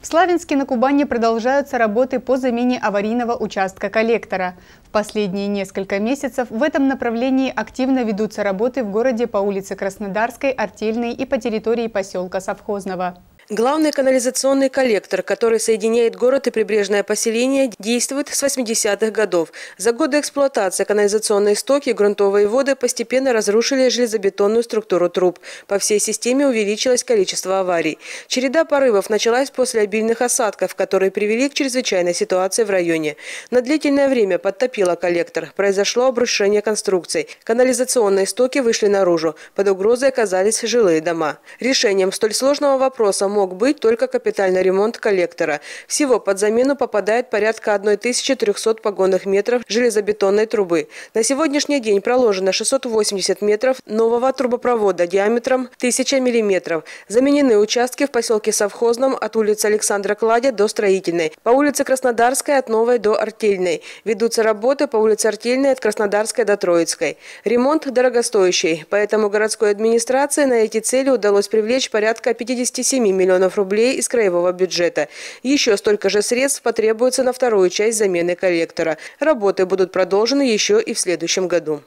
В Славянске на Кубани продолжаются работы по замене аварийного участка коллектора. В последние несколько месяцев в этом направлении активно ведутся работы в городе по улице Краснодарской, Артельной и по территории поселка Совхозного. Главный канализационный коллектор, который соединяет город и прибрежное поселение, действует с 80-х годов. За годы эксплуатации канализационные стоки и грунтовые воды постепенно разрушили железобетонную структуру труб. По всей системе увеличилось количество аварий. Череда порывов началась после обильных осадков, которые привели к чрезвычайной ситуации в районе. На длительное время подтопило коллектор. Произошло обрушение конструкций. Канализационные стоки вышли наружу. Под угрозой оказались жилые дома. Решением столь сложного вопроса можно мог быть только капитальный ремонт коллектора. Всего под замену попадает порядка 1300 погонных метров железобетонной трубы. На сегодняшний день проложено 680 метров нового трубопровода диаметром 1000 мм. Заменены участки в поселке Совхозном от улицы Александра Кладя до Строительной, по улице Краснодарской от Новой до Артельной. Ведутся работы по улице Артельной от Краснодарской до Троицкой. Ремонт дорогостоящий, поэтому городской администрации на эти цели удалось привлечь порядка 57 миллионов миллионов рублей из краевого бюджета. Еще столько же средств потребуется на вторую часть замены коллектора. Работы будут продолжены еще и в следующем году.